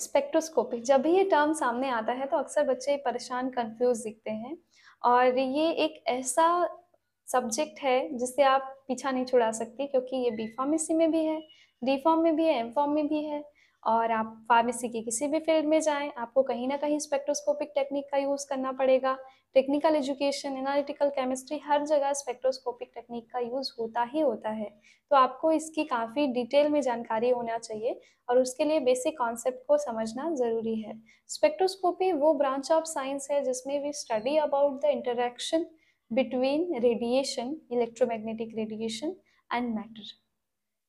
spectroscopic जब भी ये टर्म सामने आता है तो अक्सर बच्चे परेशान कंफ्यूज दिखते हैं और ये एक ऐसा सब्जेक्ट है जिसे आप पीछा नहीं छुड़ा सकती क्योंकि ये बी फार्मेसी में भी है डी फॉर्म में भी है एम फॉर्म में भी है और आप फार्मेसी की किसी भी फील्ड में जाएं आपको कहीं ना कहीं स्पेक्ट्रोस्कोपिक टेक्निक का यूज़ करना पड़ेगा टेक्निकल एजुकेशन एनालिटिकल केमिस्ट्री हर जगह स्पेक्ट्रोस्कोपिक टेक्निक का यूज़ होता ही होता है तो आपको इसकी काफ़ी डिटेल में जानकारी होना चाहिए और उसके लिए बेसिक कॉन्सेप्ट को समझना ज़रूरी है स्पेक्ट्रोस्कोपी वो ब्रांच ऑफ साइंस है जिसमें we study about the interaction between radiation electromagnetic radiation and matter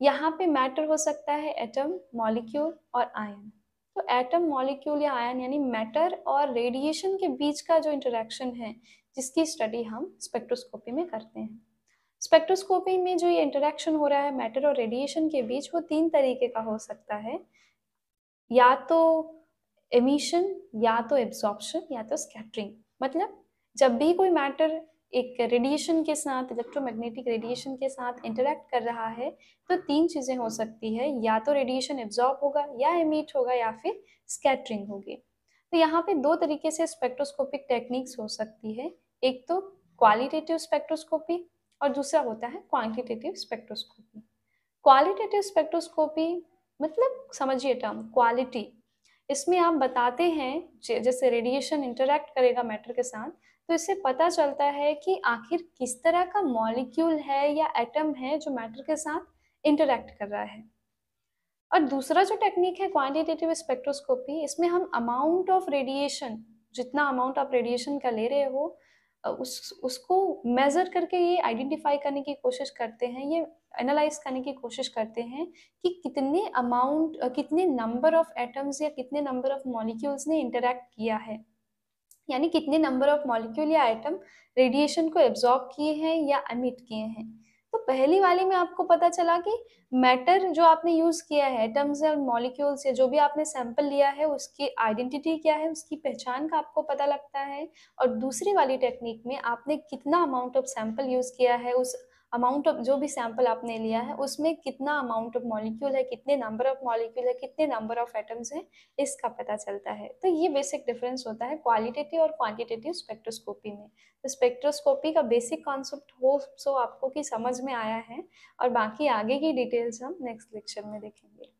यहाँ पे मैटर हो सकता है एटम मॉलिक्यूल और आयन तो एटम मॉलिक्यूल या आयन यानी मैटर और रेडिएशन के बीच का जो इंटरेक्शन है जिसकी स्टडी हम स्पेक्ट्रोस्कोपी में करते हैं स्पेक्ट्रोस्कोपी में जो ये इंटरेक्शन हो रहा है मैटर और रेडिएशन के बीच वो तीन तरीके का हो सकता है या तो एमिशन या तो एब्जॉर्प्शन या तो स्कैटरिंग मतलब जब भी कोई मैटर एक रेडिएशन के साथ इलेक्ट्रोमैग्नेटिक रेडिएशन के साथ इंटरेक्ट कर रहा है तो तीन चीज़ें हो सकती है या तो रेडिएशन एब्जॉर्ब होगा या एमिट होगा या फिर स्कैटरिंग होगी तो यहाँ पे दो तरीके से स्पेक्ट्रोस्कोपिक टेक्निक्स हो सकती है एक तो क्वालिटेटिव स्पेक्ट्रोस्कोपी और दूसरा होता है क्वान्टिटेटिव स्पेक्ट्रोस्कोपी क्वालिटेटिव स्पेक्ट्रोस्कोपी मतलब समझिए टर्म क्वालिटी इसमें आप बताते हैं जैसे रेडिएशन इंटरेक्ट करेगा मैटर के साथ तो इससे पता चलता है कि आखिर किस तरह का मॉलिक्यूल है या एटम है जो मैटर के साथ इंटरेक्ट कर रहा है और दूसरा जो टेक्निक है क्वांटिटेटिव स्पेक्ट्रोस्कोपी इसमें हम अमाउंट ऑफ रेडिएशन जितना अमाउंट आप रेडिएशन का ले रहे हो उस उसको मेज़र करके ये आइडेंटिफाई करने की कोशिश करते हैं ये एनालाइज करने की कोशिश करते हैं कि कितने अमाउंट कितने नंबर ऑफ एटम्स या कितने नंबर ऑफ मॉलिक्यूल्स ने इंटरेक्ट किया है यानी कितने नंबर ऑफ मॉलिक्यूल या आइटम रेडिएशन को एब्जॉर्ब किए हैं या एमिट किए हैं तो पहली वाली में आपको पता चला कि मैटर जो आपने यूज किया है एटम्स या मॉलिक्यूल्स या जो भी आपने सैंपल लिया है उसकी आइडेंटिटी क्या है उसकी पहचान का आपको पता लगता है और दूसरी वाली टेक्निक में आपने कितना अमाउंट ऑफ सैंपल यूज किया है उस अमाउंट ऑफ जो भी सैंपल आपने लिया है उसमें कितना अमाउंट ऑफ मॉलिक्यूल है कितने नंबर ऑफ मॉलिक्यूल है कितने नंबर ऑफ एटम्स हैं इसका पता चलता है तो ये बेसिक डिफरेंस होता है क्वालिटेटिव और क्वांटिटेटिव स्पेक्ट्रोस्कोपी में तो स्पेक्ट्रोस्कोपी का बेसिक कॉन्सेप्ट हो सो आपको कि समझ में आया है और बाकी आगे की डिटेल्स हम नेक्स्ट लेक्चर में देखेंगे